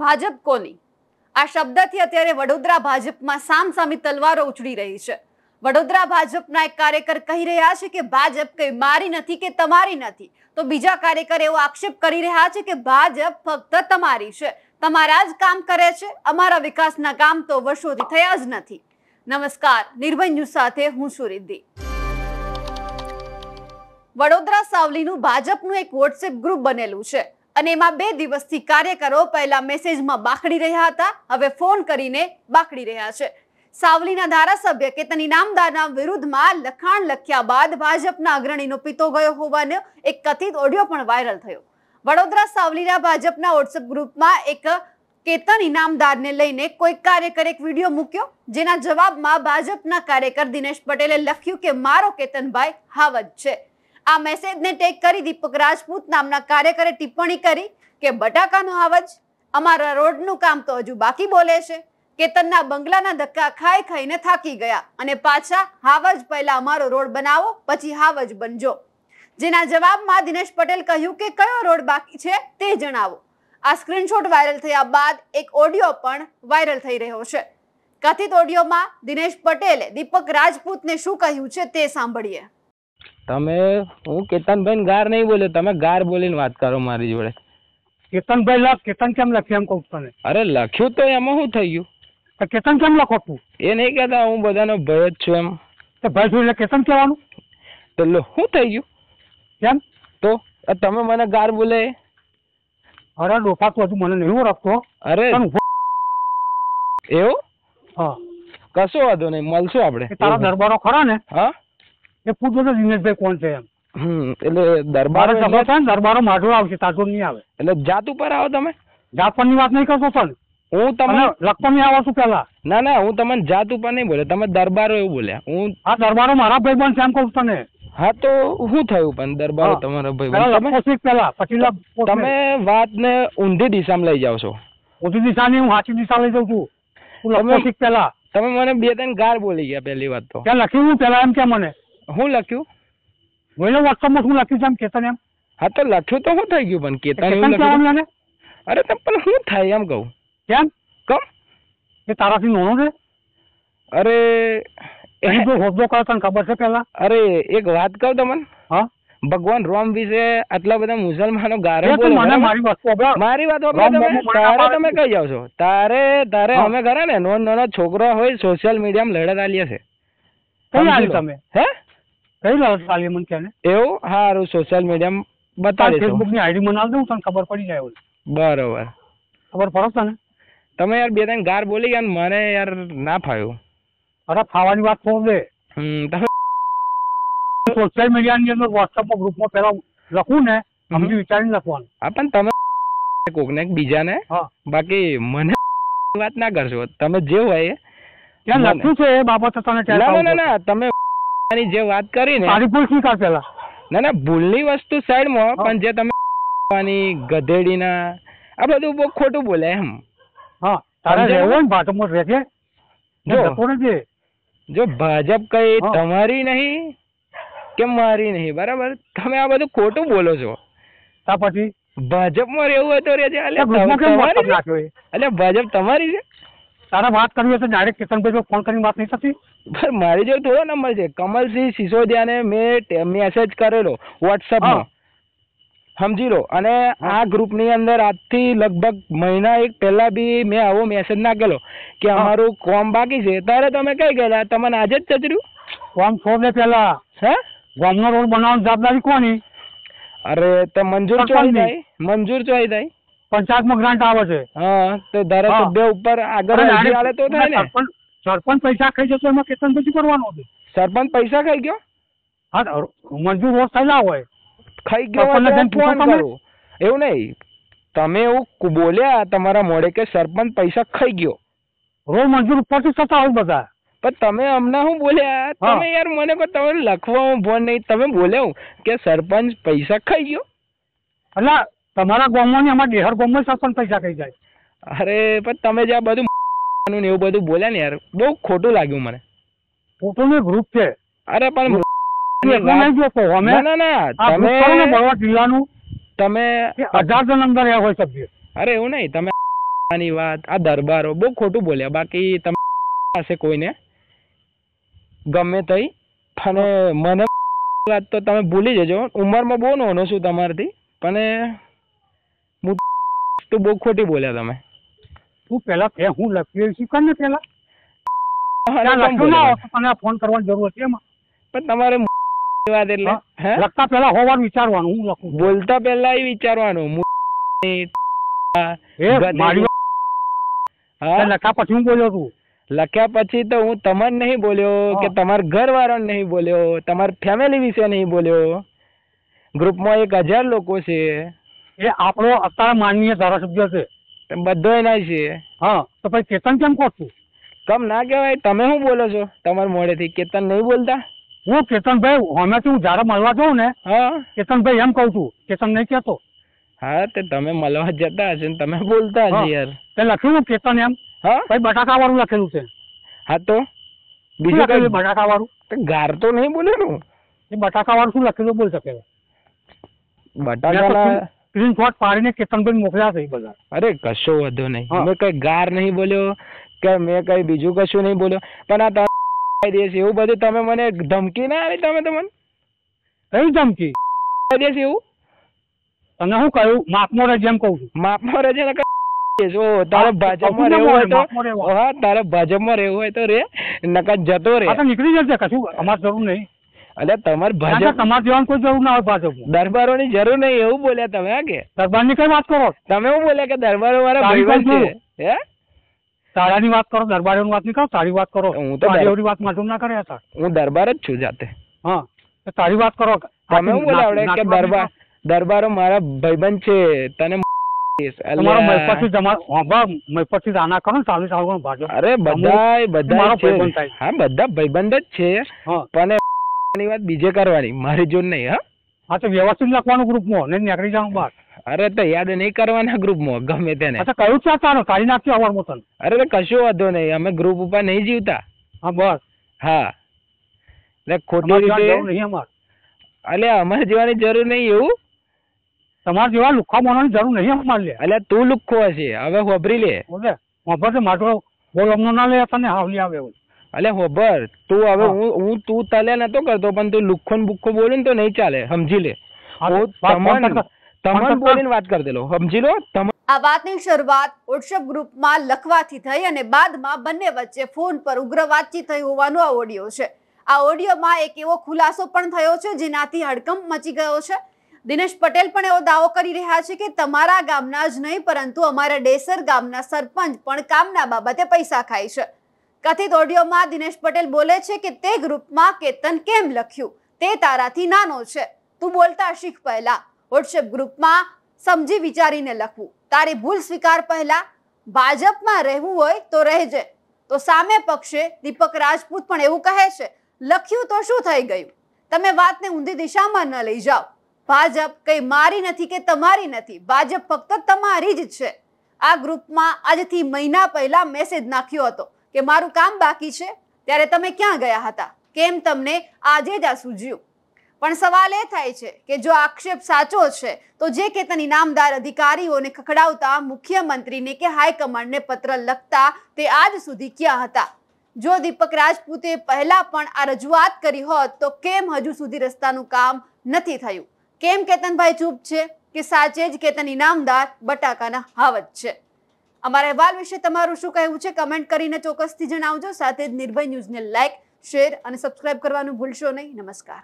ભાજપ કોની આ શબ્દથી અત્યારે વડોદરા ભાજપમાં સામસામી તલવારો ઉછળી રહી છે વડોદરા ભાજપના એક કાર્યકર કહી રહ્યા છે કે ભાજપ કઈ મારી નથી કે તમારી નથી તો બીજા કાર્યકર એવો આક્ષેપ કરી રહ્યા છે કે ભાજપ ફક્ત તમારી છે તમારા જ કામ કરે છે અમારા વિકાસના કામ તો વર્ષોથી થયા જ નથી નમસ્કાર નિર્ભય ન્યૂઝ સાથે હું છું વડોદરા સાવલીનું ભાજપનું એક વોટ્સએપ ગ્રુપ બનેલું છે અને એમાં બે દિવસથી કાર્યકરો પહેલા મેસેજમાં બાકડી રહ્યા હતા હવે ફોન કરીને બાખડી રહ્યા છે સાવલીના ધારાસભ્ય કેતન ઇનામદારના વિરુદ્ધમાં લખાણ લખ્યા બાદ ભાજપના અગ્રણીનો પિતો ગયો હોવાનો એક કથિત ઓડિયો પણ વાયરલ થયો વડોદરા સાવલીના ભાજપના વોટ્સએપ ગ્રુપમાં એક કેતન ઇનામદારને લઈને કોઈ કાર્યકરે એક વિડીયો મૂક્યો જેના જવાબમાં ભાજપના કાર્યકર દિનેશ પટેલે લખ્યું કે મારો કેતનભાઈ હાવજ છે આ મેસેજને ટેક કરી દીપક રાજપૂત નામના કાર્યકરે ટિપ્પણી કરી કે બટાકાનો અવાજ અમારા રોડનું કામ તો હજુ બાકી બોલે છે કેતનના બંગલાના ધક્કા ખાઈ ખાઈને થાકી ગયા અને પાછા હાવજ પહેલા અમારો રોડ બનાવો પછી હાવજ બનજો જેના જવાબમાં દિનેશ પટેલ કહ્યું કે કયો રોડ બાકી છે તે જણાવો આ સ્ક્રીનશોટ વાયરલ થયા બાદ એક ઓડિયો પણ વાયરલ થઈ રહ્યો છે કથિત ઓડિયોમાં દિનેશ પટેલે દીપક રાજપૂતને શું કહ્યું છે તે સાંભળીએ તમે હું કેતનભાઈ ગાર નહીં બોલ્યો તમે ગાર બોલીને વાત કરો મારી જોડે કેતનભાઈ લખ કેતન કેમ લખ્યું એમ કહું તને અરે લખ્યું તો એમાં શું થઈ ગયું કેતન કેમ લખો તું એ નહીં કહેતા હું બધાનો ભય જ છું એમ તો ભય છું એટલે કેતન કહેવાનું તો લો શું થઈ ગયું કેમ તો તમે મને ગાર બોલે અરે ડોફા તો હજુ મને નહીં ઓળખતો અરે એવું હા કશો વાંધો નહીં મળશું આપણે તારા દરબારો ખરા ને હા એ પૂછો તો દિનેશભાઈ કોણ છે એમ એટલે દરબાર સભા થાય ને દરબારો માટલો આવશે તાટોડ નહીં આવે એટલે જાત ઉપર આવો તમે જાત ની વાત નહીં કરતો પણ હું તમને લખપણ આવો છું પેલા ના ના હું તમને જાત ઉપર નહીં બોલે તમે દરબારો એવું બોલ્યા હું આ દરબારો મારા ભાઈ પણ છે એમ કહું તને હા તો શું થયું પણ દરબારો તમારો ભાઈ પેલા પછી તમે વાત ને ઊંધી દિશામાં લઈ જાવ છો ઊંધી દિશા નહીં હું સાચી દિશા લઈ જાઉં છું પેલા તમે મને બે ત્રણ ગાર બોલી ગયા પહેલી વાત તો ત્યાં લખ્યું પેલા એમ કે મને હું લખ્યું વહેલો વોટ્સઅપમાં શું લખ્યું છે એમ કેતન એમ હા તો લખ્યું તો શું થઈ ગયું પણ કેતન એવું લખ્યું અરે તમે પણ શું થાય એમ કહું કેમ કમ એ તારાથી નોનો છે અરે એની જો હોદ્દો કરો તને ખબર છે પહેલા અરે એક વાત કહું તમને હા ભગવાન રોમ વિશે આટલા બધા મુસલમાનો ગારે બોલે મને મારી વાત મારી વાત તારે તમે કઈ જાવ છો તારે તારે અમે ઘરે ને નોન નાનો છોકરો હોય સોશિયલ મીડિયામાં લડત આલીએ છે કઈ આલી તમે હે કઈ લાવો ચાલી મને છે એવું સારું સોશિયલ મીડિયામાં બતાવી ફેસબુક ની આઈડી મને આવજો તને ખબર પડી જાય બરોબર ખબર પડશે ને તમે યાર બે ત્રણ ગાર બોલી ગયા મને યાર ના ફાવ્યું અરે ફાવાની વાત કહું દે તમે સોશિયલ મીડિયા ની અંદર WhatsApp ગ્રુપ માં પેલા લખું ને સમજી વિચારીને લખવાનું હા પણ તમે કોકને બીજાને બાકી મને વાત ના કરશો તમે જે હોય ત્યાં લખ્યું છે એ બાબતે તને ના ના ના તમે ની જે વાત કરી ને તારી ભૂલ સ્વીકાર પેલા ના ના ભૂલની વસ્તુ સાઈડમાં પણ જે તમે ગધેડીના આ બધું બહુ ખોટું બોલે એમ હા તારે રહેવું ને ભાટમો રહેજે જો જો ભાજપ કઈ તમારી નહીં કે મારી નહીં બરાબર તમે આ બધું ખોટું બોલો છો તા પછી ભાજપમાં રહેવું હોય તો રહેજે એટલે ભાજપ તમારી છે તારા વાત કરવી હોય તો ડાયરેક્ટ કિશનભાઈ ફોન કરીને વાત નહીં થતી મારી જોડે થોડો નંબર છે કમલસિંહ સિસોદિયાને મેં મેસેજ કરેલો વોટ્સઅપમાં સમજી લો અને આ ગ્રુપની અંદર આજથી લગભગ મહિના એક પહેલા બી મેં આવો મેસેજ નાખેલો કે અમારું કોમ બાકી છે ત્યારે તમે કઈ ગયેલા તમને આજે જ ચતર્યું કોમ છોડે પહેલા હે ગામનો રોડ બનાવવાની જવાબદારી કોની અરે તે મંજૂર ચોઈ થાય મંજૂર ચોઈ થાય પંચાયતમાં ગ્રાન્ટ આવે છે હા તો ધારાસભ્ય ઉપર આગળ અરજી આલે તો થાય ને સરપંચ પૈસા ખાઈ જતો એમાં કેતન પછી કરવાનું હતું સરપંચ પૈસા ખાઈ ગયો હા મંજૂર હોસ થયેલા હોય ખાઈ ગયો ફોન કરો એવું નહીં તમે એવું બોલ્યા તમારા મોડે કે સરપંચ પૈસા ખાઈ ગયો રોજ મંજૂર ઉપરથી થતા હોય બધા પણ તમે હમણાં શું બોલ્યા તમે યાર મને કહો તમે લખવામાં ભણ નહીં તમે બોલ્યા કે સરપંચ પૈસા ખાઈ ગયો એટલે તમારા ગામમાં ને ડેહર ગામમાં સરપંચ પૈસા કઈ જાય અરે પણ તમે જે આ બધું ને એવું બધું બોલ્યા ને યાર બહુ ખોટું લાગ્યું મને ખોટું ને ગ્રુપ છે અરે પણ તમે બરોડા અરે એવું નહીં તમે ની વાત આ દરબારો બહુ ખોટું બોલ્યા બાકી તમે પાસે કોઈને ગમે તઈ અને મને વાત તો તમે ભૂલી જજો ઉંમરમાં બહુ નોનો છું તમારથી પણ તો બહુ ખોટી બોલ્યા તમે તું પેલા કે હું લખી છું કર ને પેલા ફોન કરવાની જરૂર હતી એમાં પણ તમારે વાત એટલે લખતા પહેલા હોવાનું વિચારવાનું હું લખું બોલતા પહેલા એ વિચારવાનું લખ્યા પછી હું બોલ્યો તું લખ્યા પછી તો હું તમને નહીં બોલ્યો કે તમારા ઘરવાળા નહીં બોલ્યો તમારા ફેમિલી વિશે નહીં બોલ્યો ગ્રુપમાં એક હજાર લોકો છે એ આપણો અત્યારે માનનીય ધારાસભ્ય છે બધો એના છે હા તો પછી કેતન કેમ કહો છું કમ ના કહેવાય તમે શું બોલો છો તમારા મોડેથી કેતન નહીં બોલતા હું કેતનભાઈ હમણાંથી હું જ્યારે મળવા જાઉં ને હા કેતનભાઈ એમ કહું છું કેતન નહીં કહેતો હા તે તમે મળવા જતા હશે ને તમે બોલતા હશે યાર તે લખ્યું કેતન એમ હા ભાઈ બટાકા વાળું લખેલું છે હા તો બીજું કઈ બટાકા વાળું ગાર તો નહીં બોલે નું એ બટાકા વાળું શું લખેલું બોલ શકે બટાકા સ્ક્રીનશોટ પાડીને કેતનભાઈ મોકલ્યા છે બધા અરે કશો વધો નહીં મેં કઈ ગાર નહીં બોલ્યો કે મેં કઈ બીજું કશું નહીં બોલ્યો પણ આ દેશ એવું બધું તમે મને ધમકી ના આવી તમે તમને કઈ ધમકી દેશ એવું તમે શું કહ્યું માપમાં રજા એમ કહું છું માપમાં રહેજે ને તારે ભાજપમાં રહેવું હોય તો તારે ભાજપમાં રહેવું હોય તો રે નકર જતો રે નીકળી જશે કશું અમારે જરૂર નહીં એટલે તમારે ભાજપ તમારે જોવાનું કોઈ જરૂર ના હોય ભાજપ દરબારોની જરૂર નહીં એવું બોલ્યા તમે કે દરબારની કઈ વાત કરો તમે એવું બોલ્યા કે દરબારો વાળા ભાઈબંધ છે હે સારાની વાત કરો દરબારોની વાત નહીં કરો સારી વાત કરો હું તો એવડી વાત માધુમ ના કરે સર હું દરબાર જ છું જાતે હા તારી વાત કરો તમે શું બોલાવડે કે દરબાર દરબારો મારા ભાઈબંધ છે તને તમારો મહિપતથી તમારો મહિપતથી રાના કરો ને ચાલુ ચાલુ અરે બધા બધા હા બધા ભાઈબંધ જ છે પણ ની વાત બીજે કરવાની મારી જોન નહીં હા હા તો વ્યવસ્થિત લખવાનું ગ્રુપમાં ને નીકળી જવાનું બહાર અરે તો યાદ નહીં કરવાના ગ્રુપમાં ગમે તેને અચ્છા કયું છે તારું કાઢી નાખ્યું આવવાનું મોતન અરે તો વાંધો નહીં અમે ગ્રુપ ઉપર નહીં જીવતા હા બસ હા એટલે ખોટી રીતે અલે અમારે જીવાની જરૂર નહીં એવું તમારે જેવા લુખા મારવાની જરૂર નહીં અમારે લે એટલે તું લુખો હશે હવે હોભરી લે હોભરે મારો બોલ અમને ના લે તને હાવલી આવે એવું અલે હોબર તું હવે હું હું તું તલે નતો કરતો પણ તું લુખ્ખો ને બુખ્ખો તો નહીં ચાલે સમજી લે તમન બોલીને વાત કરી દેલો સમજી લો તમન આ વાતની શરૂઆત વોટ્સએપ ગ્રુપમાં લખવાથી થઈ અને બાદમાં બંને વચ્ચે ફોન પર ઉગ્ર વાતચીત થઈ હોવાનો આ ઓડિયો છે આ ઓડિયોમાં એક એવો ખુલાસો પણ થયો છે જેનાથી હડકંપ મચી ગયો છે દિનેશ પટેલ પણ એવો દાવો કરી રહ્યા છે કે તમારા ગામના જ નહીં પરંતુ અમારા ડેસર ગામના સરપંચ પણ કામના બાબતે પૈસા ખાય છે કથિત ઓડિયોમાં દિનેશ પટેલ બોલે છે કે તે ગ્રુપમાં કેતન કેમ લખ્યું તે તારાથી નાનો છે તું બોલતા શીખ પહેલા વોટ્સએપ ગ્રુપમાં સમજી વિચારીને લખવું તારી ભૂલ સ્વીકાર પહેલા ભાજપમાં રહેવું હોય તો રહેજે તો સામે પક્ષે દીપક રાજપૂત પણ એવું કહે છે લખ્યું તો શું થઈ ગયું તમે વાતને ઊંધી દિશામાં ન લઈ જાઓ ભાજપ કંઈ મારી નથી કે તમારી નથી ભાજપ ફક્ત તમારી જ છે આ ગ્રુપમાં આજથી મહિના પહેલા મેસેજ નાખ્યો હતો કે મારું કામ બાકી છે ત્યારે તમે ક્યાં ગયા હતા કેમ તમને આજે જ આ સૂજ્યું પણ સવાલ એ થાય છે કે જો આક્ષેપ સાચો છે તો જે કેતન નામદાર અધિકારીઓને ખખડાવતા મુખ્યમંત્રીને કે હાઈકમાન્ડને પત્ર લખતા તે આજ સુધી ક્યાં હતા જો દીપક રાજપૂતે પહેલા પણ આ રજૂઆત કરી હોત તો કેમ હજુ સુધી રસ્તાનું કામ નથી થયું કેમ કેતનભાઈ ચૂપ છે કે સાચે જ કેતન ઇનામદાર બટાકાના હાવત છે અમારા અહેવાલ વિશે તમારું શું કહેવું છે કમેન્ટ કરીને ચોક્કસથી જણાવજો સાથે જ નિર્ભય ન્યૂઝને લાઇક શેર અને સબસ્ક્રાઇબ કરવાનું ભૂલશો નહીં નમસ્કાર